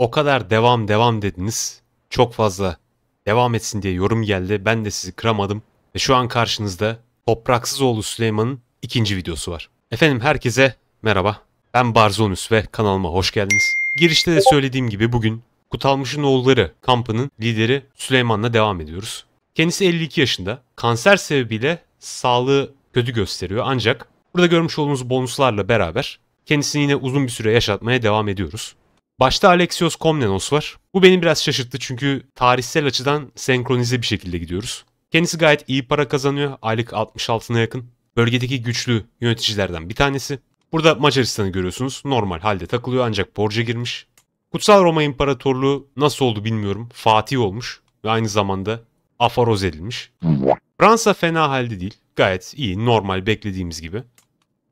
o kadar devam devam dediniz. Çok fazla devam etsin diye yorum geldi. Ben de sizi kıramadım. Ve şu an karşınızda topraksız Topraksızoğlu Süleyman'ın ikinci videosu var. Efendim herkese merhaba. Ben Barzonus ve kanalıma hoş geldiniz. Girişte de söylediğim gibi bugün Kutalmış'ın oğulları kampının lideri Süleyman'la devam ediyoruz. Kendisi 52 yaşında. Kanser sebebiyle sağlığı kötü gösteriyor ancak burada görmüş olduğunuz bonuslarla beraber kendisini yine uzun bir süre yaşatmaya devam ediyoruz. Başta Alexios Komnenos var. Bu beni biraz şaşırttı çünkü tarihsel açıdan senkronize bir şekilde gidiyoruz. Kendisi gayet iyi para kazanıyor. Aylık 66'ına yakın. Bölgedeki güçlü yöneticilerden bir tanesi. Burada Macaristan'ı görüyorsunuz. Normal halde takılıyor ancak borca girmiş. Kutsal Roma İmparatorluğu nasıl oldu bilmiyorum. Fatih olmuş ve aynı zamanda afaroz edilmiş. Fransa fena halde değil. Gayet iyi, normal beklediğimiz gibi.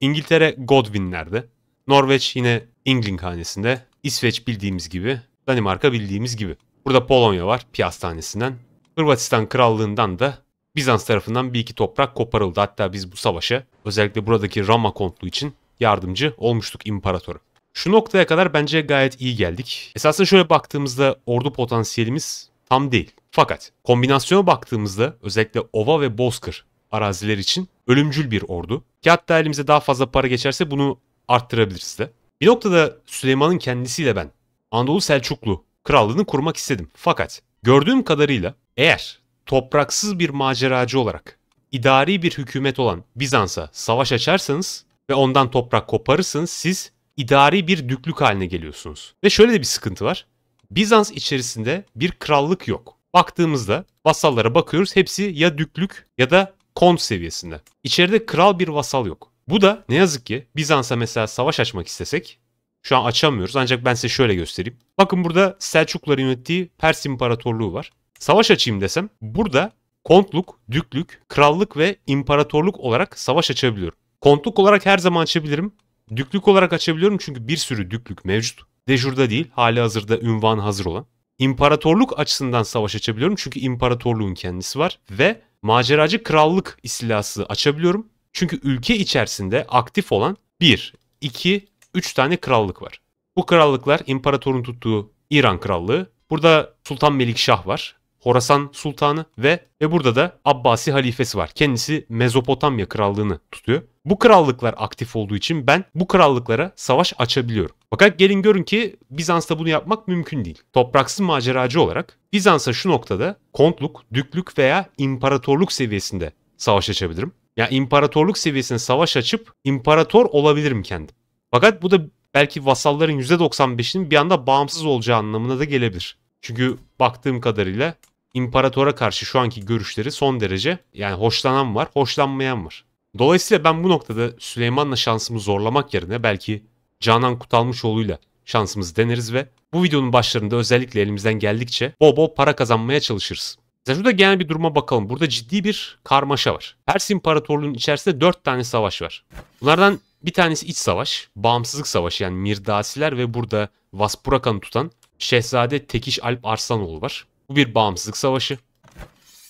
İngiltere Godwin'lerde. Norveç yine İngiliz hanesinde. İsveç bildiğimiz gibi, Danimarka bildiğimiz gibi. Burada Polonya var Piyas tanesinden. Hırvatistan Krallığından da Bizans tarafından bir iki toprak koparıldı. Hatta biz bu savaşa özellikle buradaki Rama kontluğu için yardımcı olmuştuk imparatoru. Şu noktaya kadar bence gayet iyi geldik. Esasında şöyle baktığımızda ordu potansiyelimiz tam değil. Fakat kombinasyona baktığımızda özellikle Ova ve Bozkır araziler için ölümcül bir ordu. Ki hatta elimize daha fazla para geçerse bunu arttırabiliriz de. Bir noktada Süleyman'ın kendisiyle ben Anadolu Selçuklu krallığını kurmak istedim. Fakat gördüğüm kadarıyla eğer topraksız bir maceracı olarak idari bir hükümet olan Bizans'a savaş açarsanız ve ondan toprak koparırsanız siz idari bir düklük haline geliyorsunuz. Ve şöyle de bir sıkıntı var. Bizans içerisinde bir krallık yok. Baktığımızda vasallara bakıyoruz hepsi ya düklük ya da kont seviyesinde. İçeride kral bir vasal yok. Bu da ne yazık ki Bizans'a mesela savaş açmak istesek şu an açamıyoruz ancak ben size şöyle göstereyim. Bakın burada Selçukların yönettiği Pers İmparatorluğu var. Savaş açayım desem burada kontluk, düklük, krallık ve imparatorluk olarak savaş açabiliyorum. Kontluk olarak her zaman açabilirim. Düklük olarak açabiliyorum çünkü bir sürü düklük mevcut. Dejurda değil, hali hazırda ünvan hazır olan. İmparatorluk açısından savaş açabiliyorum çünkü imparatorluğun kendisi var ve maceracı krallık istilası açabiliyorum. Çünkü ülke içerisinde aktif olan 1, 2, 3 tane krallık var. Bu krallıklar imparatorun tuttuğu İran Krallığı. Burada Sultan Melikşah var. Horasan Sultanı ve ve burada da Abbasi halifesi var. Kendisi Mezopotamya krallığını tutuyor. Bu krallıklar aktif olduğu için ben bu krallıklara savaş açabiliyorum. Fakat gelin görün ki Bizans'ta bunu yapmak mümkün değil. Topraksız maceracı olarak Bizans'a şu noktada kontluk, düklük veya imparatorluk seviyesinde savaş açabilirim. Ya imparatorluk seviyesine savaş açıp imparator olabilirim kendim. Fakat bu da belki vasalların %95'inin bir anda bağımsız olacağı anlamına da gelebilir. Çünkü baktığım kadarıyla imparatora karşı şu anki görüşleri son derece yani hoşlanan var, hoşlanmayan var. Dolayısıyla ben bu noktada Süleyman'la şansımı zorlamak yerine belki Canan Kutalmışoğlu'yla şansımızı deneriz ve bu videonun başlarında özellikle elimizden geldikçe bol bol para kazanmaya çalışırız. Mesela şurada genel bir duruma bakalım. Burada ciddi bir karmaşa var. Pers İmparatorluğu'nun içerisinde 4 tane savaş var. Bunlardan bir tanesi iç savaş, bağımsızlık savaşı yani Mirdasiler ve burada Vaspurakan'ı tutan Şehzade Tekiş Alp Arslanoğlu var. Bu bir bağımsızlık savaşı.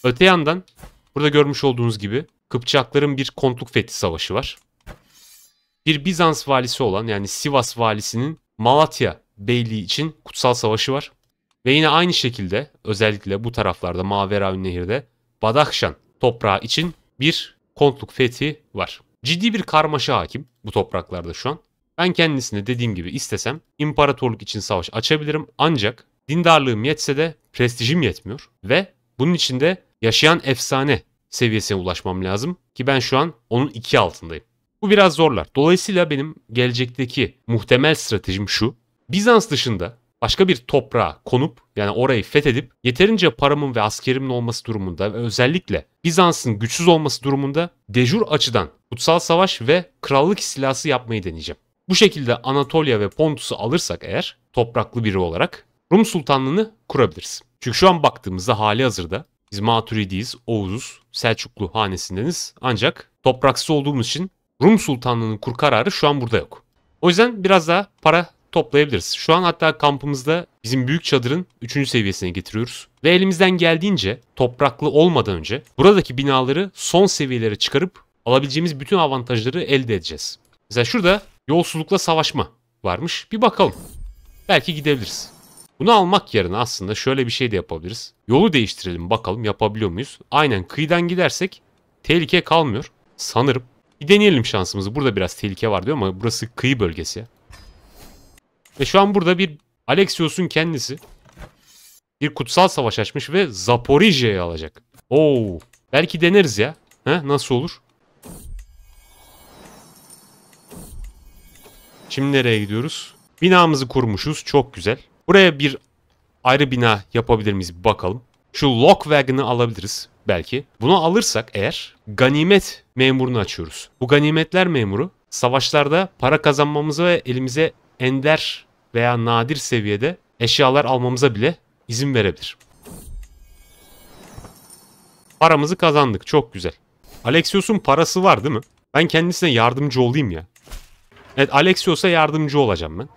Öte yandan burada görmüş olduğunuz gibi Kıpçakların bir kontluk fethi savaşı var. Bir Bizans valisi olan yani Sivas valisinin Malatya Beyliği için kutsal savaşı var. Ve yine aynı şekilde özellikle bu taraflarda Mavera Nehir'de Badakşan toprağı için bir kontluk fethi var. Ciddi bir karmaşa hakim bu topraklarda şu an. Ben kendisine dediğim gibi istesem imparatorluk için savaş açabilirim ancak dindarlığım yetse de prestijim yetmiyor ve bunun içinde yaşayan efsane seviyesine ulaşmam lazım ki ben şu an onun iki altındayım. Bu biraz zorlar. Dolayısıyla benim gelecekteki muhtemel stratejim şu. Bizans dışında başka bir toprağa konup yani orayı fethedip yeterince paramın ve askerimin olması durumunda ve özellikle Bizans'ın güçsüz olması durumunda dejur açıdan kutsal savaş ve krallık istilası yapmayı deneyeceğim. Bu şekilde Anatolia ve Pontus'u alırsak eğer topraklı biri olarak Rum Sultanlığını kurabiliriz. Çünkü şu an baktığımızda hali hazırda biz Maturidiyiz, Oğuz'uz, Selçuklu hanesindeniz ancak topraksız olduğumuz için Rum Sultanlığı'nın kur kararı şu an burada yok. O yüzden biraz daha para toplayabiliriz. Şu an hatta kampımızda bizim büyük çadırın 3. seviyesine getiriyoruz. Ve elimizden geldiğince topraklı olmadan önce buradaki binaları son seviyelere çıkarıp alabileceğimiz bütün avantajları elde edeceğiz. Mesela şurada yolsuzlukla savaşma varmış. Bir bakalım. Belki gidebiliriz. Bunu almak yerine aslında şöyle bir şey de yapabiliriz. Yolu değiştirelim bakalım yapabiliyor muyuz? Aynen kıyıdan gidersek tehlike kalmıyor sanırım. Bir deneyelim şansımızı. Burada biraz tehlike var diyor ama burası kıyı bölgesi. Ve şu an burada bir Alexios'un kendisi bir kutsal savaş açmış ve Zaporijya'yı alacak. Oo, belki deneriz ya. He, nasıl olur? Şimdi nereye gidiyoruz? Binamızı kurmuşuz. Çok güzel. Buraya bir ayrı bina yapabilir miyiz bir bakalım. Şu Lockwagon'ı alabiliriz belki. Bunu alırsak eğer ganimet memurunu açıyoruz. Bu ganimetler memuru savaşlarda para kazanmamıza ve elimize ender veya nadir seviyede eşyalar almamıza bile izin verebilir. Paramızı kazandık. Çok güzel. Alexios'un parası var değil mi? Ben kendisine yardımcı olayım ya. Evet Alexios'a yardımcı olacağım ben.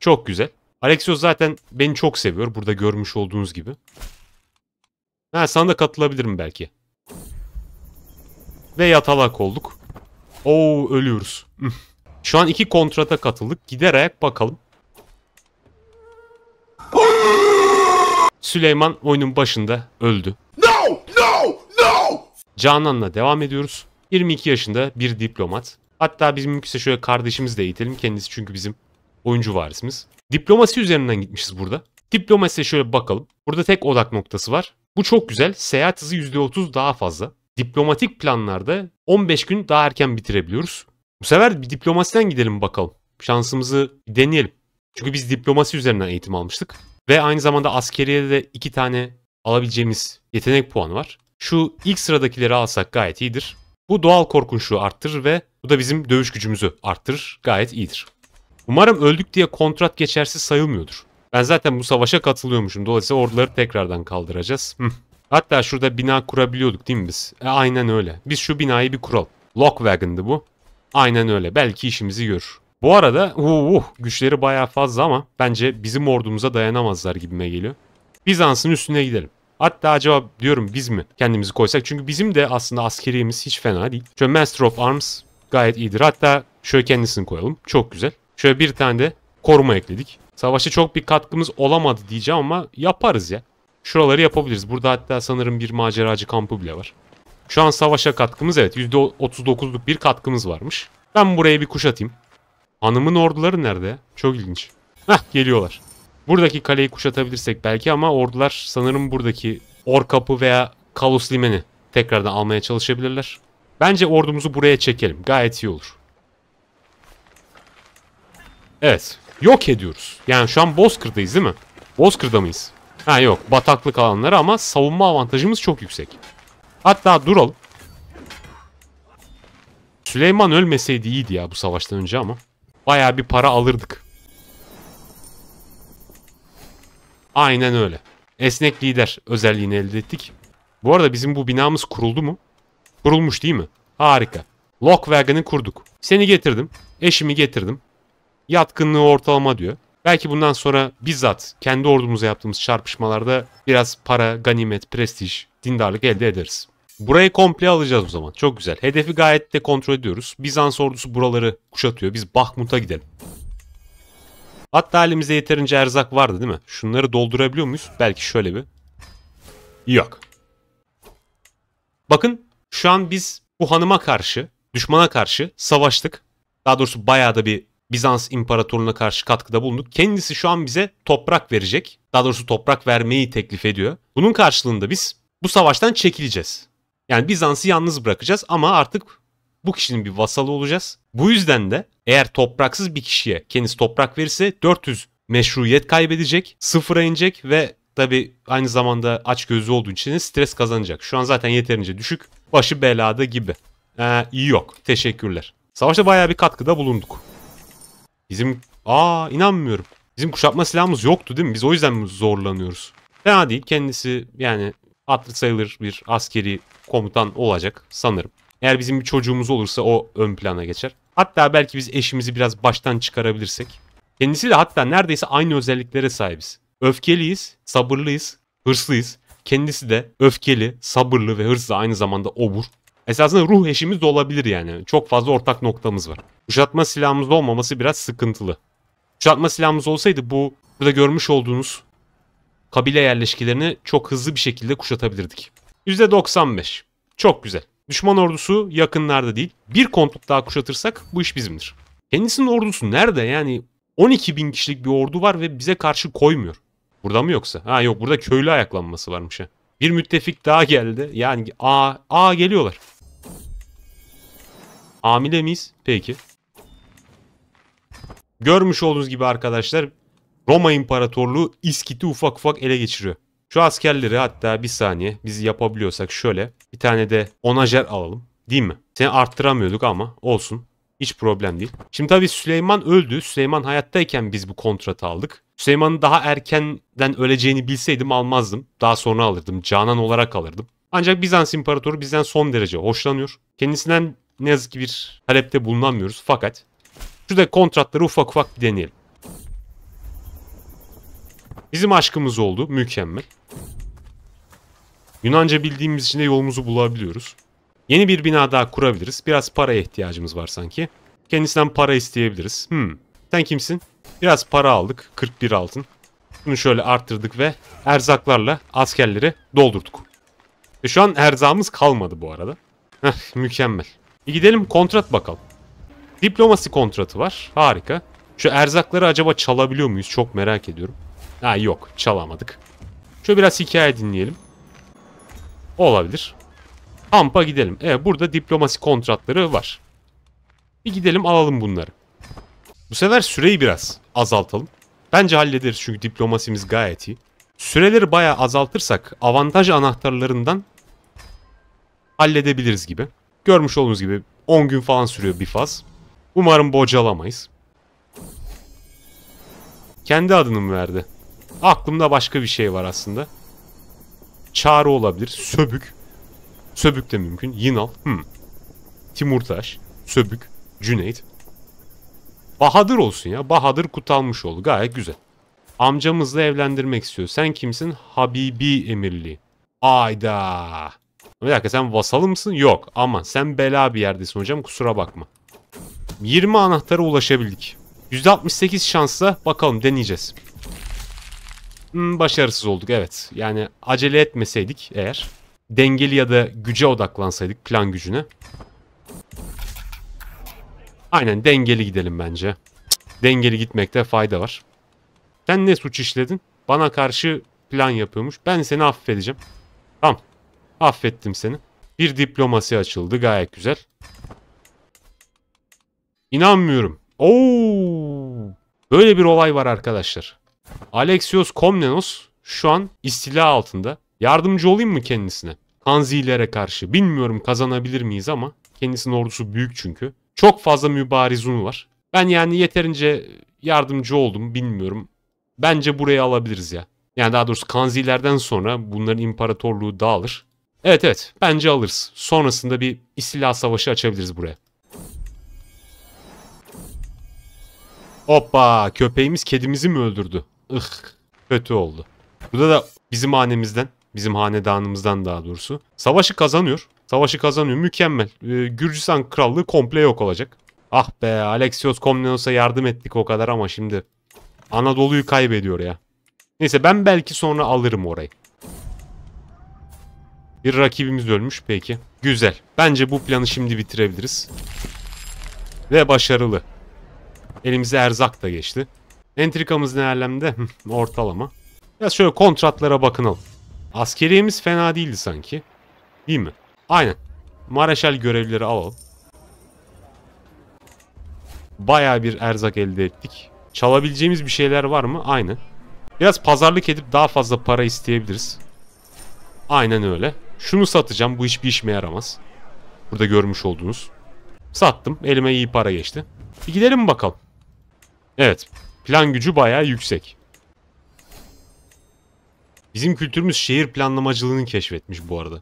Çok güzel. Alexios zaten beni çok seviyor. Burada görmüş olduğunuz gibi. Ha sana da katılabilirim belki. Ve yatalak olduk. Oo ölüyoruz. Şu an iki kontrata katıldık. Gider ayak bakalım. Süleyman oyunun başında öldü. No! No! No! Canan'la devam ediyoruz. 22 yaşında bir diplomat. Hatta bizim mümkünse şöyle kardeşimizi de eğitelim. Kendisi çünkü bizim oyuncu varisimiz. Diplomasi üzerinden gitmişiz burada. Diplomasiye şöyle bakalım. Burada tek odak noktası var. Bu çok güzel. Seyahat hızı %30 daha fazla. Diplomatik planlarda 15 gün daha erken bitirebiliyoruz. Bu sefer bir diplomasiden gidelim bakalım. Şansımızı deneyelim. Çünkü biz diplomasi üzerinden eğitim almıştık. Ve aynı zamanda askeriyede de iki tane alabileceğimiz yetenek puanı var. Şu ilk sıradakileri alsak gayet iyidir. Bu doğal korkunçluğu arttırır ve bu da bizim dövüş gücümüzü arttırır. Gayet iyidir. Umarım öldük diye kontrat geçersiz sayılmıyordur. Ben zaten bu savaşa katılıyormuşum. Dolayısıyla orduları tekrardan kaldıracağız. Hatta şurada bina kurabiliyorduk değil mi biz? E, aynen öyle. Biz şu binayı bir kuralım. Lockwagon'dı bu. Aynen öyle. Belki işimizi görür. Bu arada uh, uh, güçleri bayağı fazla ama bence bizim ordumuza dayanamazlar gibime geliyor. Bizans'ın üstüne gidelim. Hatta acaba diyorum biz mi kendimizi koysak? Çünkü bizim de aslında askeriyemiz hiç fena değil. Şöyle Master of Arms gayet iyidir. Hatta şöyle kendisini koyalım. Çok güzel. Şöyle bir tane de koruma ekledik. Savaşa çok bir katkımız olamadı diyeceğim ama yaparız ya. Şuraları yapabiliriz. Burada hatta sanırım bir maceracı kampı bile var. Şu an savaşa katkımız evet %39'luk bir katkımız varmış. Ben buraya bir kuşatayım. Hanımın orduları nerede? Çok ilginç. Hah geliyorlar. Buradaki kaleyi kuşatabilirsek belki ama ordular sanırım buradaki or kapı veya Kalus limeni tekrardan almaya çalışabilirler. Bence ordumuzu buraya çekelim. Gayet iyi olur. Evet. Yok ediyoruz. Yani şu an Bozkır'dayız değil mi? Bozkır'da mıyız? Ha yok. Bataklık alanları ama savunma avantajımız çok yüksek. Hatta duralım. Süleyman ölmeseydi iyiydi ya bu savaştan önce ama. Baya bir para alırdık. Aynen öyle. Esnek lider özelliğini elde ettik. Bu arada bizim bu binamız kuruldu mu? Kurulmuş değil mi? Harika. Lockwagon'ı kurduk. Seni getirdim. Eşimi getirdim. Yatkınlığı ortalama diyor. Belki bundan sonra bizzat kendi ordumuza yaptığımız çarpışmalarda biraz para, ganimet, prestij, dindarlık elde ederiz. Burayı komple alacağız o zaman. Çok güzel. Hedefi gayet de kontrol ediyoruz. Bizans ordusu buraları kuşatıyor. Biz Bahmut'a gidelim. Hatta elimizde yeterince erzak vardı değil mi? Şunları doldurabiliyor muyuz? Belki şöyle bir. Yok. Bakın şu an biz bu hanıma karşı, düşmana karşı savaştık. Daha doğrusu bayağı da bir Bizans imparatorluğuna karşı katkıda bulunduk. Kendisi şu an bize toprak verecek. Daha doğrusu toprak vermeyi teklif ediyor. Bunun karşılığında biz bu savaştan çekileceğiz. Yani Bizans'ı yalnız bırakacağız ama artık bu kişinin bir vasalı olacağız. Bu yüzden de eğer topraksız bir kişiye kendisi toprak verirse 400 meşruiyet kaybedecek, sıfıra inecek ve tabi aynı zamanda aç gözü olduğu için stres kazanacak. Şu an zaten yeterince düşük. Başı belada gibi. Ee, iyi yok. Teşekkürler. Savaşta bayağı bir katkıda bulunduk. Bizim... Aa inanmıyorum. Bizim kuşatma silahımız yoktu değil mi? Biz o yüzden mi zorlanıyoruz? Fena değil. Kendisi yani atlı sayılır bir askeri komutan olacak sanırım. Eğer bizim bir çocuğumuz olursa o ön plana geçer. Hatta belki biz eşimizi biraz baştan çıkarabilirsek. Kendisi de hatta neredeyse aynı özelliklere sahibiz. Öfkeliyiz, sabırlıyız, hırslıyız. Kendisi de öfkeli, sabırlı ve hırslı aynı zamanda obur. Esasında ruh eşimiz de olabilir yani. Çok fazla ortak noktamız var. Kuşatma silahımız olmaması biraz sıkıntılı. Kuşatma silahımız olsaydı bu burada görmüş olduğunuz kabile yerleşkilerini çok hızlı bir şekilde kuşatabilirdik. %95. Çok güzel. Düşman ordusu yakınlarda değil. Bir kontluk daha kuşatırsak bu iş bizimdir. Kendisinin ordusu nerede? Yani 12 bin kişilik bir ordu var ve bize karşı koymuyor. Burada mı yoksa? Ha yok burada köylü ayaklanması varmış ha. Bir müttefik daha geldi. Yani a a geliyorlar. Amile miyiz? Peki. Görmüş olduğunuz gibi arkadaşlar Roma İmparatorluğu İskit'i ufak ufak ele geçiriyor. Şu askerleri hatta bir saniye biz yapabiliyorsak şöyle bir tane de onajer alalım. Değil mi? Seni arttıramıyorduk ama olsun. Hiç problem değil. Şimdi tabii Süleyman öldü. Süleyman hayattayken biz bu kontratı aldık. Süleyman'ın daha erkenden öleceğini bilseydim almazdım. Daha sonra alırdım. Canan olarak alırdım. Ancak Bizans İmparatoru bizden son derece hoşlanıyor. Kendisinden ne yazık ki bir talepte bulunamıyoruz. Fakat şurada kontratları ufak ufak bir deneyelim. Bizim aşkımız oldu. Mükemmel. Yunanca bildiğimiz için de yolumuzu bulabiliyoruz. Yeni bir bina daha kurabiliriz. Biraz paraya ihtiyacımız var sanki. Kendisinden para isteyebiliriz. Hmm. Sen kimsin? Biraz para aldık. 41 altın. Bunu şöyle arttırdık ve erzaklarla askerleri doldurduk. E şu an erzağımız kalmadı bu arada. Heh, mükemmel. E gidelim kontrat bakalım. Diplomasi kontratı var. Harika. Şu erzakları acaba çalabiliyor muyuz? Çok merak ediyorum. Ha yok çalamadık. Şöyle biraz hikaye dinleyelim. Olabilir. Ampa gidelim. E burada diplomasi kontratları var. Bir gidelim alalım bunları. Bu sefer süreyi biraz azaltalım. Bence hallederiz çünkü diplomasimiz gayet iyi. Süreleri bayağı azaltırsak avantaj anahtarlarından halledebiliriz gibi. Görmüş olduğunuz gibi 10 gün falan sürüyor bir faz. Umarım bocalamayız. Kendi adını mı verdi? Aklımda başka bir şey var aslında. Çağrı olabilir. Söbük. Söbük de mümkün. Yinal. Hmm. Timurtaş. Söbük. Cüneyt. Bahadır olsun ya. Bahadır kutalmış oldu, Gayet güzel. Amcamızla evlendirmek istiyor. Sen kimsin? Habibi Emirli. Ayda. Bir dakika sen vasalı mısın? Yok. Ama sen bela bir yerdesin hocam. Kusura bakma. 20 anahtara ulaşabildik. %68 şansla bakalım deneyeceğiz. Hmm, başarısız olduk evet. Yani acele etmeseydik eğer dengeli ya da güce odaklansaydık plan gücüne. Aynen dengeli gidelim bence. Dengeli gitmekte fayda var. Sen ne suç işledin? Bana karşı plan yapıyormuş. Ben seni affedeceğim. Tamam. Affettim seni. Bir diplomasi açıldı. Gayet güzel. İnanmıyorum. Oo! Böyle bir olay var arkadaşlar. Alexios Komnenos şu an istila altında. Yardımcı olayım mı kendisine? Hanzilere karşı. Bilmiyorum kazanabilir miyiz ama kendisinin ordusu büyük çünkü. Çok fazla mübarizunu var. Ben yani yeterince yardımcı oldum bilmiyorum. Bence burayı alabiliriz ya. Yani daha doğrusu Kanzilerden sonra bunların imparatorluğu dağılır. Evet evet bence alırız. Sonrasında bir istila savaşı açabiliriz buraya. Hoppa köpeğimiz kedimizi mi öldürdü? ıh kötü oldu. Burada da bizim hanemizden, bizim hanedanımızdan daha doğrusu. Savaşı kazanıyor. Savaşı kazanıyor. Mükemmel. Ee, Gürcistan krallığı komple yok olacak. Ah be Alexios Komnenos'a yardım ettik o kadar ama şimdi Anadolu'yu kaybediyor ya. Neyse ben belki sonra alırım orayı. Bir rakibimiz ölmüş peki. Güzel. Bence bu planı şimdi bitirebiliriz. Ve başarılı. Elimize erzak da geçti. Entrikamız ne alemde? Ortalama. Biraz şöyle kontratlara bakınalım. Askeriyemiz fena değildi sanki. Değil mi? Aynen. Mareşal görevleri alalım. Baya bir erzak elde ettik. Çalabileceğimiz bir şeyler var mı? Aynı. Biraz pazarlık edip daha fazla para isteyebiliriz. Aynen öyle. Şunu satacağım. Bu iş bir işime yaramaz. Burada görmüş olduğunuz. Sattım. Elime iyi para geçti. Bir gidelim bakalım. Evet. Plan gücü bayağı yüksek. Bizim kültürümüz şehir planlamacılığını keşfetmiş bu arada.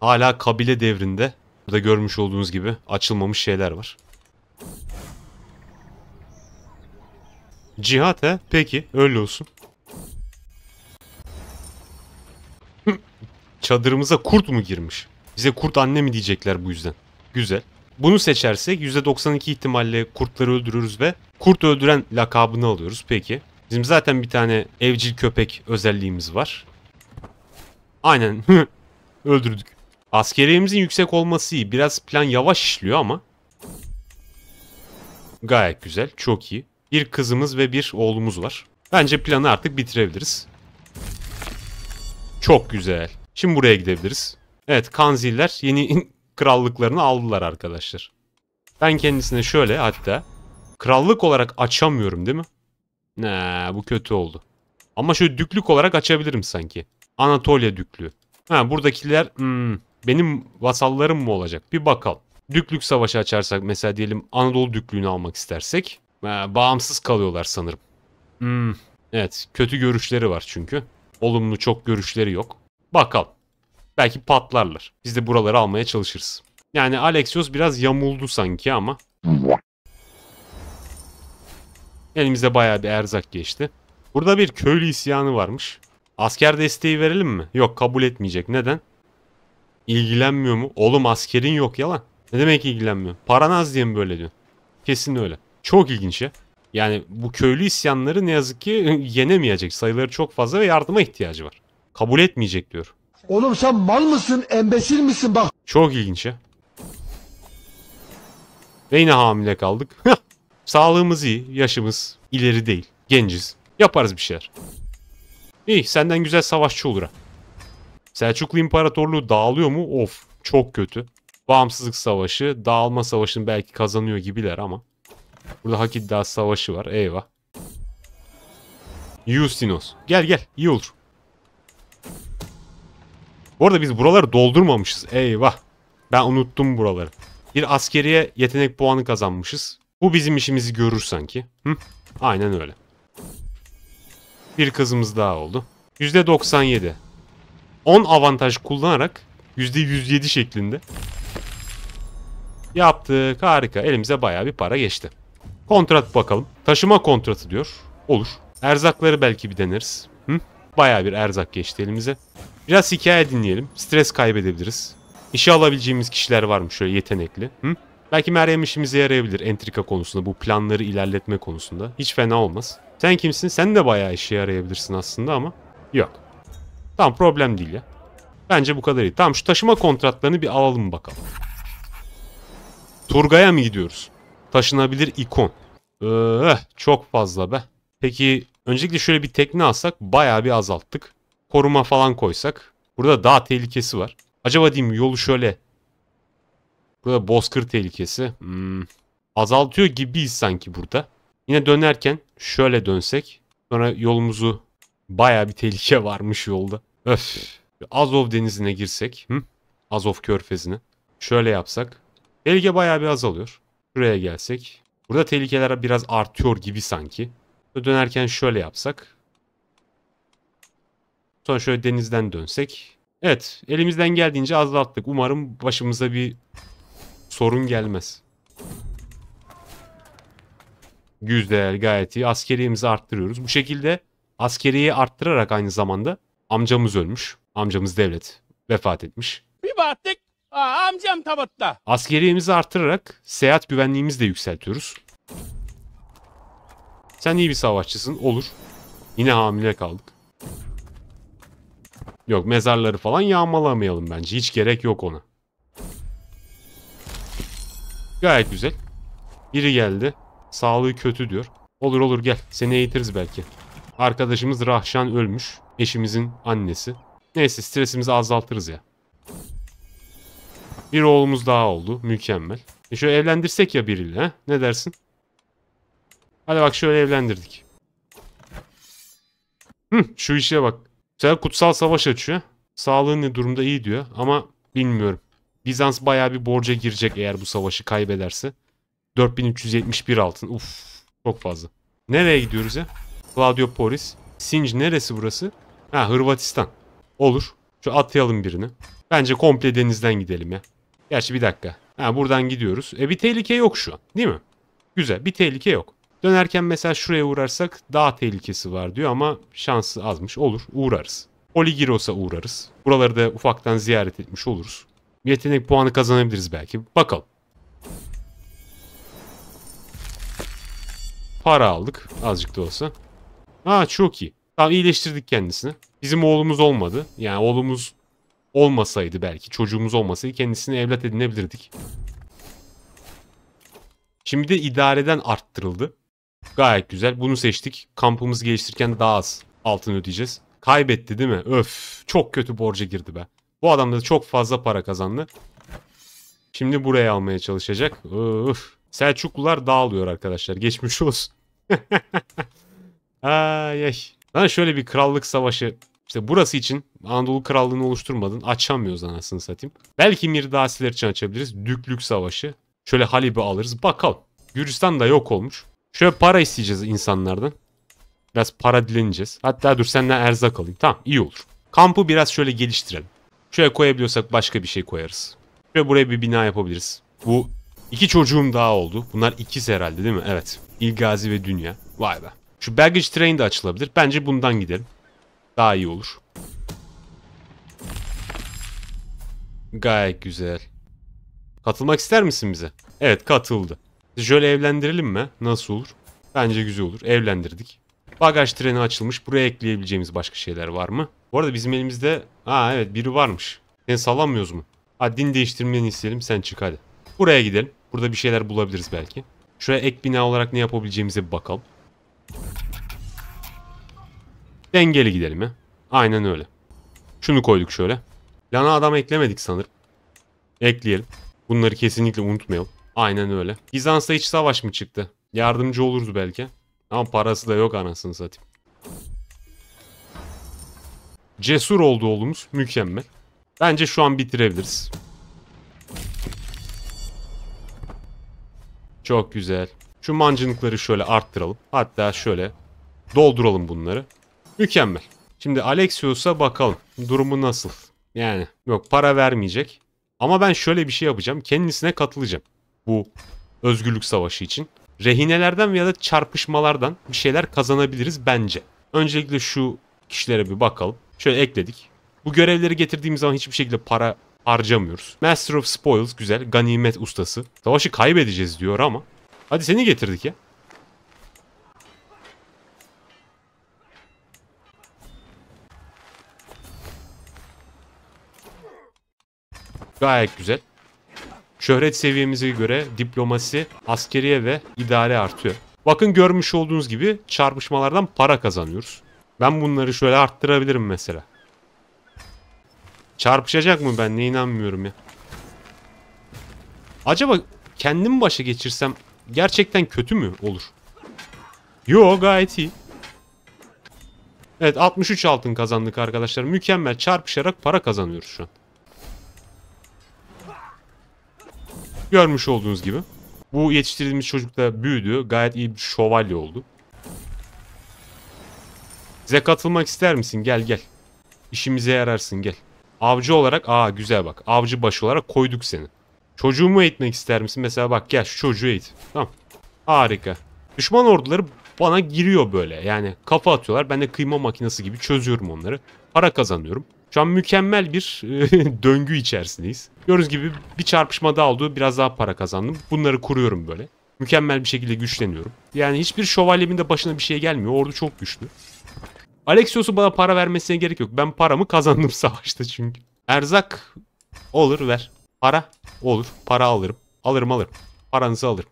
Hala kabile devrinde. Burada görmüş olduğunuz gibi açılmamış şeyler var. Cihat he? Peki öyle olsun. Çadırımıza kurt mu girmiş? Bize kurt anne mi diyecekler bu yüzden. Güzel. Bunu seçersek %92 ihtimalle kurtları öldürürüz ve Kurt öldüren lakabını alıyoruz. Peki. Bizim zaten bir tane evcil köpek özelliğimiz var. Aynen. Öldürdük. Askeriyemizin yüksek olması iyi. Biraz plan yavaş işliyor ama. Gayet güzel. Çok iyi. Bir kızımız ve bir oğlumuz var. Bence planı artık bitirebiliriz. Çok güzel. Şimdi buraya gidebiliriz. Evet Kanziler yeni krallıklarını aldılar arkadaşlar. Ben kendisine şöyle hatta Krallık olarak açamıyorum değil mi? Ne, bu kötü oldu. Ama şöyle düklük olarak açabilirim sanki. Anatolia düklüğü. Ha buradakiler hmm, benim vasallarım mı olacak? Bir bakalım. Düklük savaşı açarsak mesela diyelim Anadolu düklüğünü almak istersek ha, bağımsız kalıyorlar sanırım. Hmm, evet kötü görüşleri var çünkü. Olumlu çok görüşleri yok. Bakalım. Belki patlarlar. Biz de buraları almaya çalışırız. Yani Alexios biraz yamuldu sanki ama. Elimize baya bir erzak geçti. Burada bir köylü isyanı varmış. Asker desteği verelim mi? Yok kabul etmeyecek. Neden? İlgilenmiyor mu? Oğlum askerin yok yalan. Ne demek ilgilenmiyor? Paran az diye mi böyle diyorsun? Kesin öyle. Çok ilginç ya. Yani bu köylü isyanları ne yazık ki yenemeyecek. Sayıları çok fazla ve yardıma ihtiyacı var. Kabul etmeyecek diyor. Oğlum sen mal mısın? Embesil misin bak. Çok ilginç ya. Ve yine hamile kaldık. Sağlığımız iyi, yaşımız ileri değil. Genciz. Yaparız bir şeyler. İyi, senden güzel savaşçı olur ha. Selçuklu İmparatorluğu dağılıyor mu? Of, çok kötü. Bağımsızlık savaşı, dağılma savaşını belki kazanıyor gibiler ama. Burada hak iddiası savaşı var. Eyvah. Yustinos. Gel gel, iyi olur. Bu arada biz buraları doldurmamışız. Eyvah. Ben unuttum buraları. Bir askeriye yetenek puanı kazanmışız. Bu bizim işimizi görür sanki. Hı? Aynen öyle. Bir kızımız daha oldu. %97. 10 avantaj kullanarak %107 şeklinde yaptık. Harika. Elimize bayağı bir para geçti. Kontrat bakalım. Taşıma kontratı diyor. Olur. Erzakları belki bir deneriz. Hı? Bayağı bir erzak geçti elimize. Biraz hikaye dinleyelim. Stres kaybedebiliriz. İşe alabileceğimiz kişiler var mı şöyle yetenekli? Hı? Belki Meryem işimize yarayabilir entrika konusunda, bu planları ilerletme konusunda. Hiç fena olmaz. Sen kimsin? Sen de bayağı işe yarayabilirsin aslında ama yok. Tamam problem değil ya. Bence bu kadar iyi. Tamam şu taşıma kontratlarını bir alalım bakalım. Turgay'a mı gidiyoruz? Taşınabilir ikon. Ee, eh, çok fazla be. Peki öncelikle şöyle bir tekne alsak bayağı bir azalttık. Koruma falan koysak. Burada daha tehlikesi var. Acaba diyeyim yolu şöyle Burada bozkır tehlikesi. Hmm. Azaltıyor gibiyiz sanki burada. Yine dönerken şöyle dönsek. Sonra yolumuzu baya bir tehlike varmış yolda. Öf. Azov denizine girsek. Hı? Azov körfezine. Şöyle yapsak. Tehlike baya bir azalıyor. Şuraya gelsek. Burada tehlikeler biraz artıyor gibi sanki. Dönerken şöyle yapsak. Sonra şöyle denizden dönsek. Evet elimizden geldiğince azalttık. Umarım başımıza bir sorun gelmez. Güzel gayet iyi. Askeriyemizi arttırıyoruz. Bu şekilde askeriyi arttırarak aynı zamanda amcamız ölmüş. Amcamız devlet vefat etmiş. Bir battık. Aa, amcam tabutta. Askeriyemizi arttırarak seyahat güvenliğimizi de yükseltiyoruz. Sen iyi bir savaşçısın. Olur. Yine hamile kaldık. Yok mezarları falan yağmalamayalım bence. Hiç gerek yok ona. Gayet güzel. Biri geldi. Sağlığı kötü diyor. Olur olur gel. Seni eğitiriz belki. Arkadaşımız Rahşan ölmüş. Eşimizin annesi. Neyse stresimizi azaltırız ya. Bir oğlumuz daha oldu. Mükemmel. E şöyle evlendirsek ya biriyle. He? Ne dersin? Hadi bak şöyle evlendirdik. Hı, şu işe bak. Sen kutsal savaş açıyor. Sağlığı ne durumda iyi diyor ama bilmiyorum. Bizans baya bir borca girecek eğer bu savaşı kaybederse. 4371 altın. Uf çok fazla. Nereye gidiyoruz ya? Claudio Poris. Sinj neresi burası? Ha Hırvatistan. Olur. Şu atlayalım birini. Bence komple denizden gidelim ya. Gerçi bir dakika. Ha buradan gidiyoruz. E bir tehlike yok şu an değil mi? Güzel bir tehlike yok. Dönerken mesela şuraya uğrarsak daha tehlikesi var diyor ama şansı azmış. Olur uğrarız. Poligiros'a uğrarız. Buraları da ufaktan ziyaret etmiş oluruz yetenek puanı kazanabiliriz belki. Bakalım. Para aldık. Azıcık da olsa. Ha çok iyi. Tamam iyileştirdik kendisini. Bizim oğlumuz olmadı. Yani oğlumuz olmasaydı belki çocuğumuz olmasaydı kendisini evlat edinebilirdik. Şimdi de idareden arttırıldı. Gayet güzel. Bunu seçtik. Kampımızı geliştirirken daha az altın ödeyeceğiz. Kaybetti değil mi? Öf. Çok kötü borca girdi be. Bu adam da çok fazla para kazandı. Şimdi buraya almaya çalışacak. Uf. Selçuklular dağılıyor arkadaşlar. Geçmiş olsun. ay ay. şöyle bir krallık savaşı İşte burası için Anadolu Krallığı'nı oluşturmadın. Açamıyoruz anasını satayım. Belki Mirdasiler için açabiliriz. Düklük Savaşı. Şöyle Halib'i alırız. Bakalım. Gürcistan da yok olmuş. Şöyle para isteyeceğiz insanlardan. Biraz para dileneceğiz. Hatta dur senden erzak alayım. Tamam iyi olur. Kampı biraz şöyle geliştirelim. Şöyle koyabiliyorsak başka bir şey koyarız. Şöyle buraya bir bina yapabiliriz. Bu iki çocuğum daha oldu. Bunlar ikiz herhalde değil mi? Evet. İlgazi ve Dünya. Vay be. Şu baggage train de açılabilir. Bence bundan gidelim. Daha iyi olur. Gayet güzel. Katılmak ister misin bize? Evet katıldı. Şöyle evlendirelim mi? Nasıl olur? Bence güzel olur. Evlendirdik. Bagaj treni açılmış. Buraya ekleyebileceğimiz başka şeyler var mı? Bu arada bizim elimizde... Ha evet biri varmış. Sen sallamıyoruz mu? Haddini değiştirmeni isteyelim. Sen çık hadi. Buraya gidelim. Burada bir şeyler bulabiliriz belki. Şuraya ek bina olarak ne yapabileceğimize bir bakalım. Dengeli gidelim ya. Aynen öyle. Şunu koyduk şöyle. Lana adam eklemedik sanırım. Ekleyelim. Bunları kesinlikle unutmayalım. Aynen öyle. Bizans'ta iç savaş mı çıktı? Yardımcı oluruz belki. Ama parası da yok anasını satayım. Cesur oldu oğlumuz. Mükemmel. Bence şu an bitirebiliriz. Çok güzel. Şu mancınıkları şöyle arttıralım. Hatta şöyle dolduralım bunları. Mükemmel. Şimdi Alexios'a bakalım. Durumu nasıl? Yani yok para vermeyecek. Ama ben şöyle bir şey yapacağım. Kendisine katılacağım. Bu özgürlük savaşı için rehinelerden veya da çarpışmalardan bir şeyler kazanabiliriz bence. Öncelikle şu kişilere bir bakalım. Şöyle ekledik. Bu görevleri getirdiğimiz zaman hiçbir şekilde para harcamıyoruz. Master of Spoils güzel. Ganimet ustası. Savaşı kaybedeceğiz diyor ama. Hadi seni getirdik ya. Gayet güzel. Şöhret seviyemize göre diplomasi, askeriye ve idare artıyor. Bakın görmüş olduğunuz gibi çarpışmalardan para kazanıyoruz. Ben bunları şöyle arttırabilirim mesela. Çarpışacak mı ben? Ne inanmıyorum ya. Acaba kendim başa geçirsem gerçekten kötü mü olur? Yo gayet iyi. Evet 63 altın kazandık arkadaşlar. Mükemmel çarpışarak para kazanıyoruz şu an. Görmüş olduğunuz gibi. Bu yetiştirilmiş çocuk da büyüdü. Gayet iyi bir şövalye oldu. Bize katılmak ister misin? Gel gel. İşimize yararsın gel. Avcı olarak aa güzel bak. Avcı başı olarak koyduk seni. Çocuğumu eğitmek ister misin? Mesela bak gel şu çocuğu eğit. Tamam. Harika. Düşman orduları bana giriyor böyle. Yani kafa atıyorlar. Ben de kıyma makinesi gibi çözüyorum onları. Para kazanıyorum. Şu an mükemmel bir e, döngü içerisindeyiz. Gördüğünüz gibi bir çarpışma daha oldu. Biraz daha para kazandım. Bunları kuruyorum böyle. Mükemmel bir şekilde güçleniyorum. Yani hiçbir şövalyemin de başına bir şey gelmiyor. Ordu çok güçlü. Alexios'un bana para vermesine gerek yok. Ben paramı kazandım savaşta çünkü. Erzak olur ver. Para olur. Para alırım. Alırım alırım. Paranızı alırım.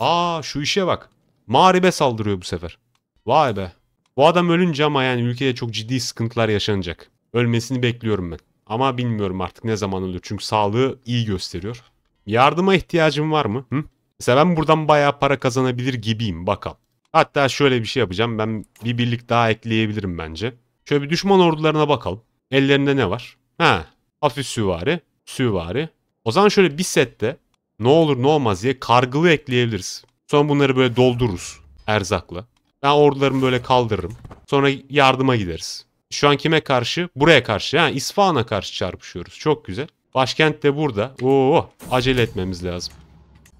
Aa şu işe bak. Mağribe saldırıyor bu sefer. Vay be. Bu adam ölünce ama yani ülkede çok ciddi sıkıntılar yaşanacak. Ölmesini bekliyorum ben. Ama bilmiyorum artık ne zaman ölür. Çünkü sağlığı iyi gösteriyor. Yardıma ihtiyacım var mı? Hı? Mesela ben buradan bayağı para kazanabilir gibiyim. Bakalım. Hatta şöyle bir şey yapacağım. Ben bir birlik daha ekleyebilirim bence. Şöyle bir düşman ordularına bakalım. Ellerinde ne var? Ha, hafif süvari, süvari. O zaman şöyle bir sette ne olur ne olmaz diye kargılı ekleyebiliriz. Sonra bunları böyle doldururuz erzakla. Ben ordularımı böyle kaldırırım. Sonra yardıma gideriz. Şu an kime karşı? Buraya karşı. Yani İsfahan'a karşı çarpışıyoruz. Çok güzel. Başkent de burada. Oo, acele etmemiz lazım.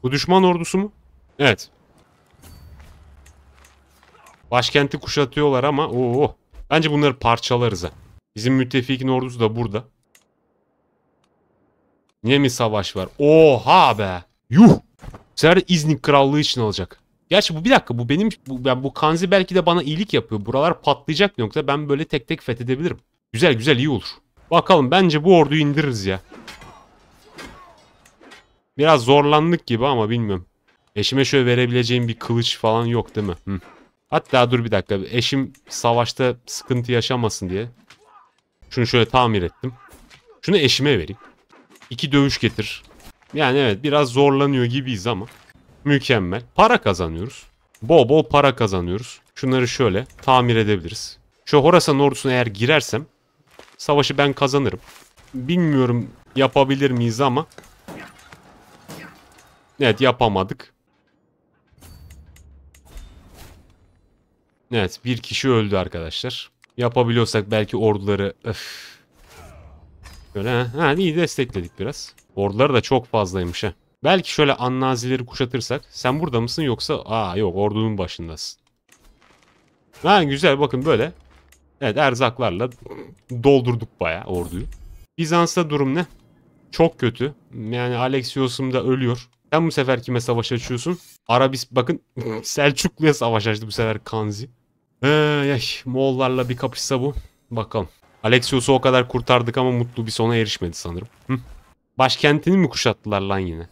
Bu düşman ordusu mu? Evet. Başkenti kuşatıyorlar ama oo. Bence bunları parçalarız ha. Bizim müttefikin ordusu da burada. Niye mi savaş var? Oha be. Yuh. Bu sefer İznik Krallığı için alacak. Gerçi bu bir dakika bu benim bu, yani bu Kanzi belki de bana iyilik yapıyor. Buralar patlayacak bir nokta. Ben böyle tek tek fethedebilirim. Güzel güzel iyi olur. Bakalım bence bu orduyu indiririz ya. Biraz zorlandık gibi ama bilmiyorum. Eşime şöyle verebileceğim bir kılıç falan yok değil mi? Hı. Hatta dur bir dakika. Eşim savaşta sıkıntı yaşamasın diye. Şunu şöyle tamir ettim. Şunu eşime vereyim. İki dövüş getir. Yani evet biraz zorlanıyor gibiyiz ama. Mükemmel. Para kazanıyoruz. Bol bol para kazanıyoruz. Şunları şöyle tamir edebiliriz. Şu Horasan ordusuna eğer girersem savaşı ben kazanırım. Bilmiyorum yapabilir miyiz ama. Evet yapamadık. Evet bir kişi öldü arkadaşlar. Yapabiliyorsak belki orduları... Öf. Böyle ha, ha iyi destekledik biraz. Orduları da çok fazlaymış ha. Belki şöyle annazileri kuşatırsak. Sen burada mısın yoksa? Aa yok ordunun başındasın. Lan güzel bakın böyle. Evet erzaklarla doldurduk baya orduyu. Bizans'ta durum ne? Çok kötü. Yani Alexios'um da ölüyor. Sen bu sefer kime savaş açıyorsun? Arabis bakın Selçuklu'ya savaş açtı bu sefer Kanzi. Ee, yay, Moğollarla bir kapışsa bu. Bakalım. Alexios'u o kadar kurtardık ama mutlu bir sona erişmedi sanırım. Hı? Başkentini mi kuşattılar lan yine?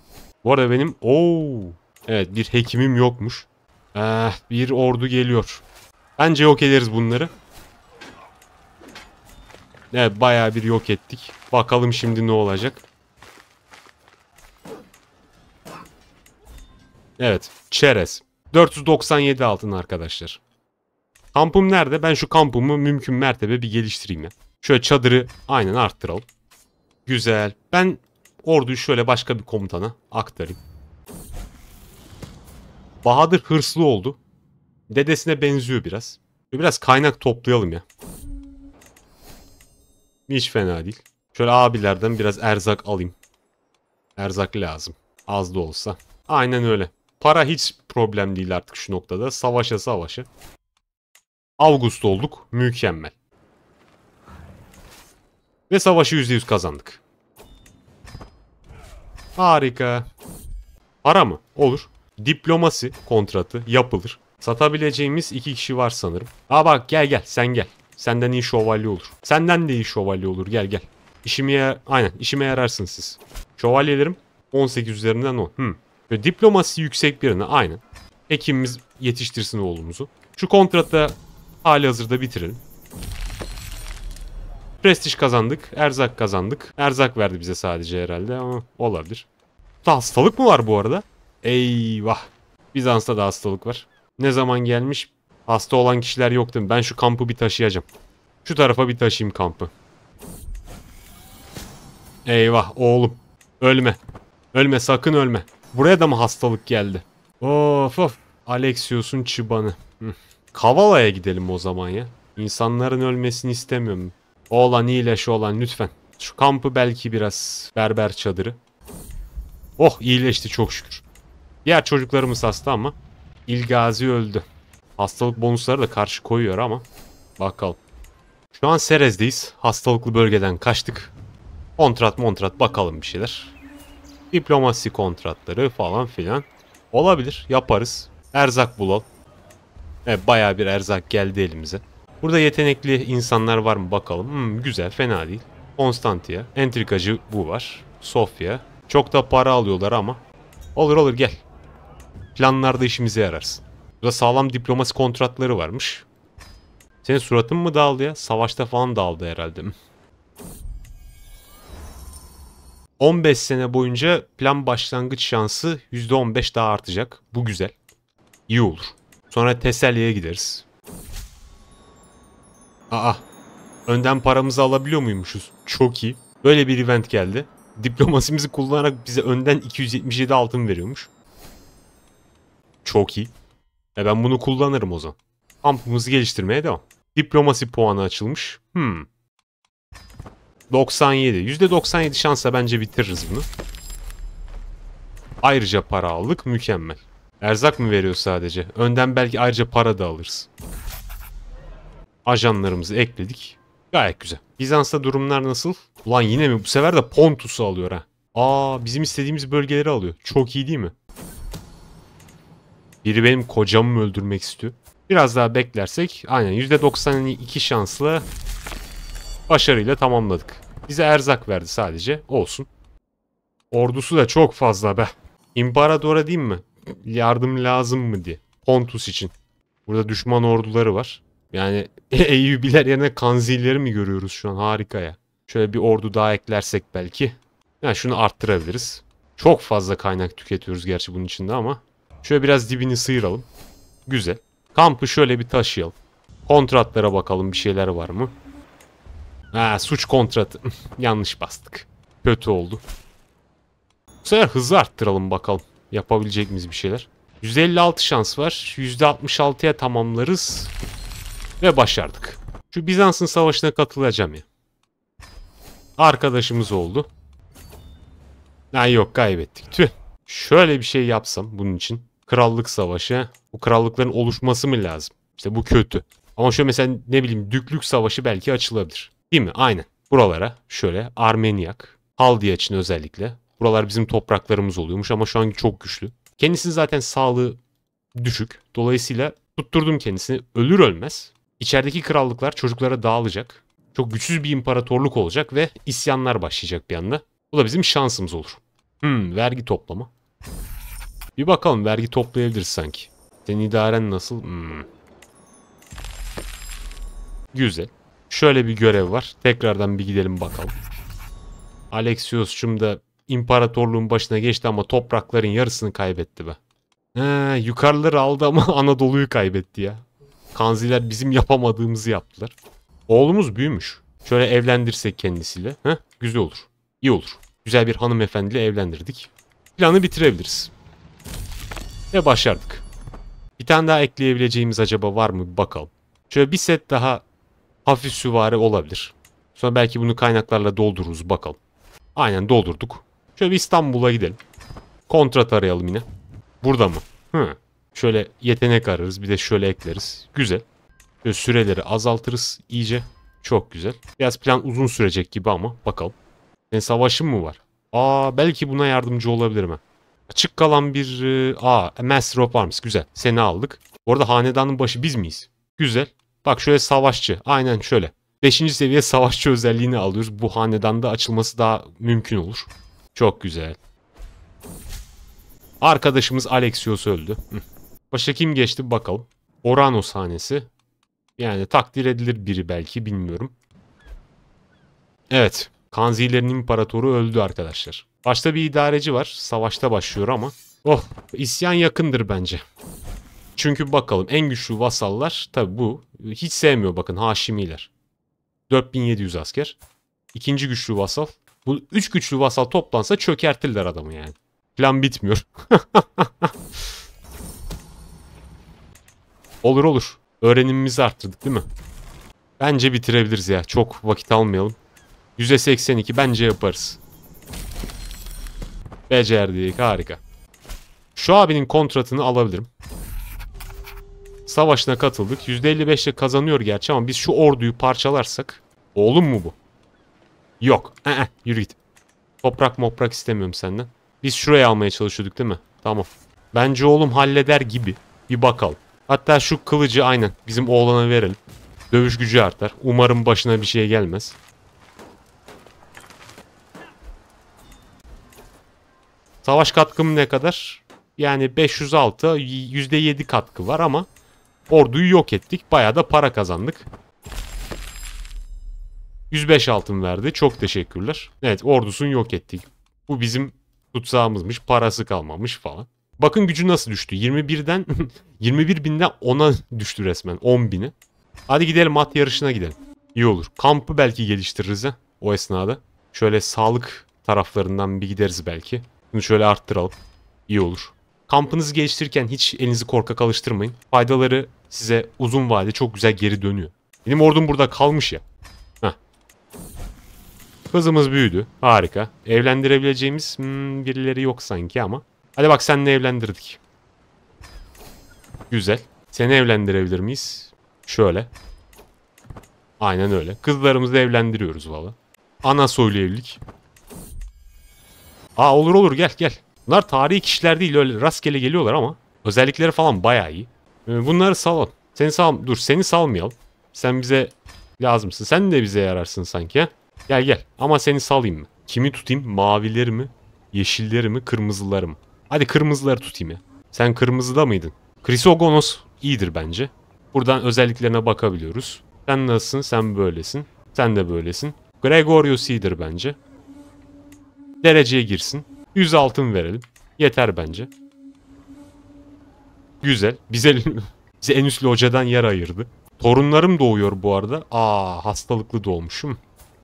Bu arada benim... Ooo. Evet bir hekimim yokmuş. Eh, bir ordu geliyor. Bence yok ederiz bunları. Evet baya bir yok ettik. Bakalım şimdi ne olacak. Evet. Çerez. 497 altın arkadaşlar. Kampım nerede? Ben şu kampımı mümkün mertebe bir geliştireyim ya. Şöyle çadırı aynen arttıralım. Güzel. Ben Orduyu şöyle başka bir komutana aktarayım. Bahadır hırslı oldu. Dedesine benziyor biraz. E, biraz kaynak toplayalım ya. Hiç fena değil. Şöyle abilerden biraz erzak alayım. Erzak lazım. Az da olsa. Aynen öyle. Para hiç problem değil artık şu noktada. Savaşa savaşa. Ağustos olduk. Mükemmel. Ve savaşı %100 kazandık. Harika. Para mı? Olur. Diplomasi kontratı yapılır. Satabileceğimiz iki kişi var sanırım. Aa bak gel gel sen gel. Senden iyi şövalye olur. Senden de iyi şövalye olur gel gel. İşime aynen işime yararsınız siz. Şövalyelerim 18 üzerinden 10. Hmm. Böyle diplomasi yüksek birine aynen. Hekimimiz yetiştirsin oğlumuzu. Şu kontrata hali hazırda bitirelim. Prestij kazandık. Erzak kazandık. Erzak verdi bize sadece herhalde ama olabilir. Da hastalık mı var bu arada? Eyvah. Bizans'ta da hastalık var. Ne zaman gelmiş? Hasta olan kişiler yok değil mi? Ben şu kampı bir taşıyacağım. Şu tarafa bir taşıyayım kampı. Eyvah oğlum. Ölme. Ölme sakın ölme. Buraya da mı hastalık geldi? Of of. Alexios'un çıbanı. Kavala'ya gidelim o zaman ya. İnsanların ölmesini istemiyorum. Oğlan iyileş olan lütfen. Şu kampı belki biraz berber çadırı. Oh iyileşti çok şükür. Diğer çocuklarımız hasta ama İlgazi öldü. Hastalık bonusları da karşı koyuyor ama bakalım. Şu an Serez'deyiz. Hastalıklı bölgeden kaçtık. Kontrat montrat bakalım bir şeyler. Diplomasi kontratları falan filan. Olabilir yaparız. Erzak bulalım. Evet baya bir erzak geldi elimize. Burada yetenekli insanlar var mı bakalım. Hmm, güzel fena değil. Konstantia. Entrikacı bu var. Sofya. Çok da para alıyorlar ama. Olur olur gel. Planlarda işimize yararsın. Burada sağlam diplomasi kontratları varmış. Senin suratın mı dağıldı ya? Savaşta falan dağıldı herhalde. 15 sene boyunca plan başlangıç şansı %15 daha artacak. Bu güzel. İyi olur. Sonra Teselye'ye gideriz. Aa. Önden paramızı alabiliyor muymuşuz? Çok iyi. Böyle bir event geldi. Diplomasimizi kullanarak bize önden 277 altın veriyormuş. Çok iyi. E ben bunu kullanırım o zaman. Kampımızı geliştirmeye devam. Diplomasi puanı açılmış. Hmm. 97. %97 şansa bence bitiririz bunu. Ayrıca para aldık. Mükemmel. Erzak mı veriyor sadece? Önden belki ayrıca para da alırız ajanlarımızı ekledik. Gayet güzel. Bizans'ta durumlar nasıl? Ulan yine mi? Bu sefer de Pontus'u alıyor ha. Aa bizim istediğimiz bölgeleri alıyor. Çok iyi değil mi? Biri benim kocamı öldürmek istiyor. Biraz daha beklersek aynen %92 şanslı başarıyla tamamladık. Bize erzak verdi sadece. Olsun. Ordusu da çok fazla be. İmparatora diyeyim mi? Yardım lazım mı diye. Pontus için. Burada düşman orduları var. Yani Eyyubiler yerine Kanzi'leri mi görüyoruz şu an? Harika ya. Şöyle bir ordu daha eklersek belki. Yani şunu arttırabiliriz. Çok fazla kaynak tüketiyoruz gerçi bunun içinde ama. Şöyle biraz dibini sıyıralım. Güzel. Kampı şöyle bir taşıyalım. Kontratlara bakalım bir şeyler var mı? Ha suç kontratı. Yanlış bastık. Kötü oldu. Bu sefer hızı arttıralım bakalım. Yapabilecek miyiz bir şeyler? 156 şans var. %66'ya tamamlarız. Ve başardık. Şu Bizans'ın savaşına katılacağım ya. Arkadaşımız oldu. Ha yok kaybettik. Tüh. Şöyle bir şey yapsam bunun için. Krallık savaşı. Bu krallıkların oluşması mı lazım? İşte bu kötü. Ama şöyle mesela ne bileyim düklük savaşı belki açılabilir. Değil mi? Aynen. Buralara şöyle Armeniyak, Haldiya için özellikle. Buralar bizim topraklarımız oluyormuş ama şu an çok güçlü. Kendisi zaten sağlığı düşük. Dolayısıyla tutturdum kendisini. Ölür ölmez İçerideki krallıklar çocuklara dağılacak. Çok güçsüz bir imparatorluk olacak ve isyanlar başlayacak bir anda. Bu da bizim şansımız olur. Hmm, vergi toplama. Bir bakalım vergi toplayabiliriz sanki. Senin idaren nasıl? Hmm. Güzel. Şöyle bir görev var. Tekrardan bir gidelim bakalım. Alexios'cum da imparatorluğun başına geçti ama toprakların yarısını kaybetti be. He, yukarıları aldı ama Anadolu'yu kaybetti ya. Kanziler bizim yapamadığımızı yaptılar. Oğlumuz büyümüş. Şöyle evlendirsek kendisiyle. Heh, güzel olur. İyi olur. Güzel bir hanımefendiyle evlendirdik. Planı bitirebiliriz. Ve başardık. Bir tane daha ekleyebileceğimiz acaba var mı? Bir bakalım. Şöyle bir set daha hafif süvari olabilir. Sonra belki bunu kaynaklarla doldururuz bakalım. Aynen doldurduk. Şöyle bir İstanbul'a gidelim. Kontrat arayalım yine. Burada mı? Hı. Şöyle yetenek ararız. Bir de şöyle ekleriz. Güzel. Böyle süreleri azaltırız iyice. Çok güzel. Biraz plan uzun sürecek gibi ama bakalım. Senin savaşın mı var? Aa belki buna yardımcı olabilirim ha. Açık kalan bir... E, aa Master of Arms. Güzel. Seni aldık. Orada hanedanın başı biz miyiz? Güzel. Bak şöyle savaşçı. Aynen şöyle. 5. seviye savaşçı özelliğini alıyoruz. Bu hanedanda açılması daha mümkün olur. Çok güzel. Arkadaşımız Alexios öldü. Başa kim geçti bakalım. Orano sahnesi. Yani takdir edilir biri belki bilmiyorum. Evet. Kanzilerin imparatoru öldü arkadaşlar. Başta bir idareci var. Savaşta başlıyor ama. Oh isyan yakındır bence. Çünkü bakalım en güçlü vasallar tabi bu. Hiç sevmiyor bakın Haşimiler. 4700 asker. İkinci güçlü vasal. Bu üç güçlü vasal toplansa çökertirler adamı yani. Plan bitmiyor. Olur olur. Öğrenimimizi arttırdık değil mi? Bence bitirebiliriz ya. Çok vakit almayalım. %82 bence yaparız. Becerdik. Harika. Şu abinin kontratını alabilirim. Savaşına katıldık. %55 ile kazanıyor gerçi ama biz şu orduyu parçalarsak. Oğlum mu bu? Yok. Ee, yürü git. Toprak moprak istemiyorum senden. Biz şuraya almaya çalışıyorduk değil mi? Tamam. Bence oğlum halleder gibi. Bir bakalım. Hatta şu kılıcı aynen bizim oğlana verelim. Dövüş gücü artar. Umarım başına bir şey gelmez. Savaş katkım ne kadar? Yani 506 %7 katkı var ama orduyu yok ettik. Bayağı da para kazandık. 105 altın verdi. Çok teşekkürler. Evet ordusunu yok ettik. Bu bizim tutsağımızmış. Parası kalmamış falan. Bakın gücü nasıl düştü. 21'den 21 binden 10'a düştü resmen. 10 bini. Hadi gidelim at yarışına gidelim. İyi olur. Kampı belki geliştiririz ha o esnada. Şöyle sağlık taraflarından bir gideriz belki. Bunu şöyle arttıralım. İyi olur. Kampınızı geliştirirken hiç elinizi korkak alıştırmayın. Faydaları size uzun vade çok güzel geri dönüyor. Benim ordum burada kalmış ya. Heh. Kızımız büyüdü. Harika. Evlendirebileceğimiz hmm, birileri yok sanki ama. Hadi bak seninle evlendirdik. Güzel. Seni evlendirebilir miyiz? Şöyle. Aynen öyle. Kızlarımızı evlendiriyoruz valla. Ana soylu evlilik. Aa olur olur gel gel. Bunlar tarihi kişiler değil öyle rastgele geliyorlar ama özellikleri falan baya iyi. Ee, bunları salalım. Seni sal dur seni salmayalım. Sen bize lazımsın. Sen de bize yararsın sanki. He? Gel gel ama seni salayım mı? Kimi tutayım? Mavileri mi? Yeşilleri mi? Kırmızıları mı? Hadi kırmızıları tutayım ya. Sen kırmızıda mıydın? Krisogonos iyidir bence. Buradan özelliklerine bakabiliyoruz. Sen nasılsın? Sen böylesin. Sen de böylesin. Gregorius iyidir bence. Dereceye girsin. 100 altın verelim. Yeter bence. Güzel. Bize, bize en üstlü hocadan yer ayırdı. Torunlarım doğuyor bu arada. Aa hastalıklı doğmuşum.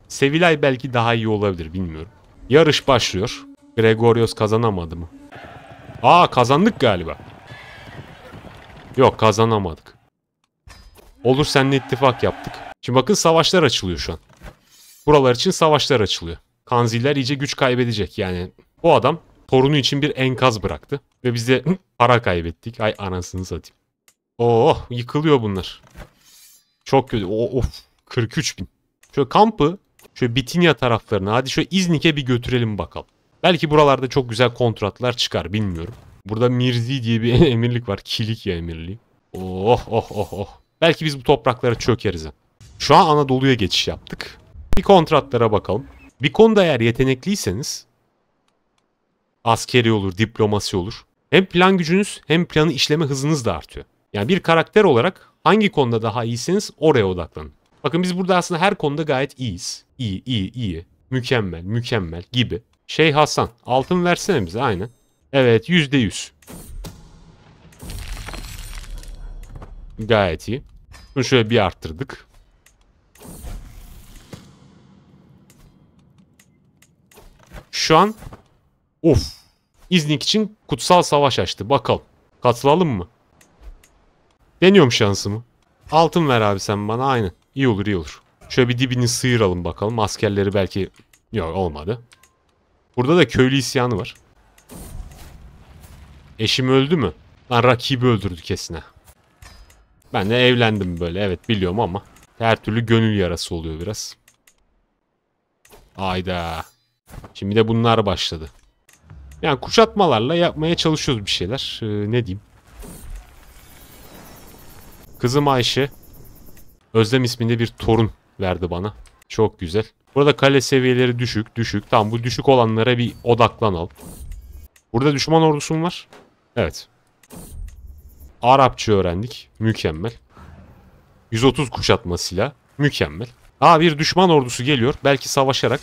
Sevilay belki daha iyi olabilir bilmiyorum. Yarış başlıyor. Gregorios kazanamadı mı? Aa kazandık galiba. Yok kazanamadık. Olur seninle ittifak yaptık. Şimdi bakın savaşlar açılıyor şu an. Buralar için savaşlar açılıyor. Kanziller iyice güç kaybedecek. Yani bu adam torunu için bir enkaz bıraktı. Ve biz de para kaybettik. Ay anasını satayım. Oo yıkılıyor bunlar. Çok kötü. Oh, of 43 bin. Şöyle kampı şöyle Bitinya taraflarına hadi şöyle İznik'e bir götürelim bakalım. Belki buralarda çok güzel kontratlar çıkar bilmiyorum. Burada Mirzi diye bir emirlik var. Kilikya emirliği. Oh oh oh oh. Belki biz bu topraklara çökeriz. Şu an Anadolu'ya geçiş yaptık. Bir kontratlara bakalım. Bir konuda eğer yetenekliyseniz askeri olur, diplomasi olur. Hem plan gücünüz hem planı işleme hızınız da artıyor. Yani bir karakter olarak hangi konuda daha iyisiniz oraya odaklanın. Bakın biz burada aslında her konuda gayet iyiyiz. İyi, iyi, iyi. Mükemmel, mükemmel gibi. Şey Hasan. Altın versene bize aynı. Evet yüzde yüz. Gayet iyi. Bunu şöyle bir arttırdık. Şu an of İznik için kutsal savaş açtı. Bakalım. Katılalım mı? Deniyorum şansımı. Altın ver abi sen bana aynı. İyi olur iyi olur. Şöyle bir dibini sıyıralım bakalım. Askerleri belki... Yok olmadı. Burada da köylü isyanı var. Eşim öldü mü? Lan rakibi öldürdü kesine. Ben de evlendim böyle evet biliyorum ama her türlü gönül yarası oluyor biraz. Ayda. Şimdi de bunlar başladı. Yani kuşatmalarla yapmaya çalışıyoruz bir şeyler. Ee, ne diyeyim? Kızım Ayşe Özlem isminde bir torun verdi bana. Çok güzel. Burada kale seviyeleri düşük düşük. Tamam bu düşük olanlara bir odaklan al. Burada düşman ordusu var? Evet. Arapça öğrendik. Mükemmel. 130 kuşatma silah. Mükemmel. Aa bir düşman ordusu geliyor. Belki savaşarak.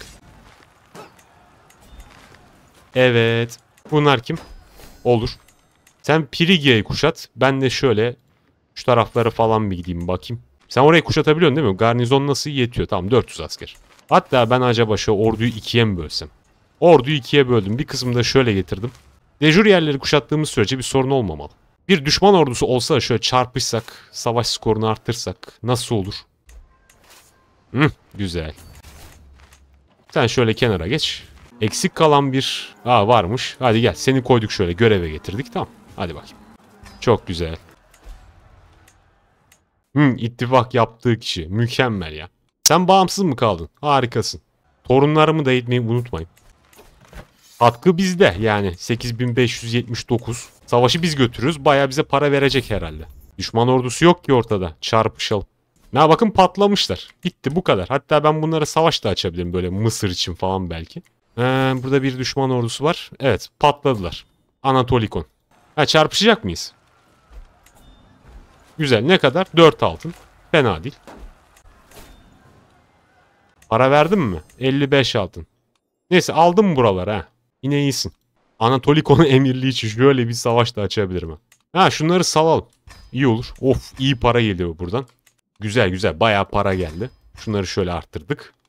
Evet. Bunlar kim? Olur. Sen Prigia'yı kuşat. Ben de şöyle şu taraflara falan bir gideyim bakayım. Sen orayı kuşatabiliyorsun değil mi? Garnizon nasıl yetiyor? Tamam 400 asker. Hatta ben acaba şu orduyu ikiye mi bölsem? Orduyu ikiye böldüm. Bir kısmını da şöyle getirdim. Dejur yerleri kuşattığımız sürece bir sorun olmamalı. Bir düşman ordusu olsa şöyle çarpışsak, savaş skorunu arttırsak nasıl olur? Hı, güzel. Sen şöyle kenara geç. Eksik kalan bir... Aa varmış. Hadi gel seni koyduk şöyle göreve getirdik. Tamam. Hadi bakayım. Çok güzel. Hı, ittifak yaptığı kişi. Mükemmel ya. Sen bağımsız mı kaldın? Harikasın. Torunlarımı da eğitmeyi unutmayın. Hakkı bizde yani 8579. Savaşı biz götürürüz. Baya bize para verecek herhalde. Düşman ordusu yok ki ortada. Çarpışalım. Ne bakın patlamışlar. Bitti bu kadar. Hatta ben bunlara savaş da açabilirim böyle Mısır için falan belki. Ee, burada bir düşman ordusu var. Evet patladılar. Anatolikon. Ha çarpışacak mıyız? Güzel ne kadar? 4 altın. Fena değil. Para verdim mi? 55 altın. Neyse aldım buralara. Yine iyisin. Anatolikon'un emirliği için şöyle bir savaş da açabilirim. Ha, ha şunları salalım. İyi olur. Of iyi para geliyor buradan. Güzel güzel. Baya para geldi. Şunları şöyle arttırdık.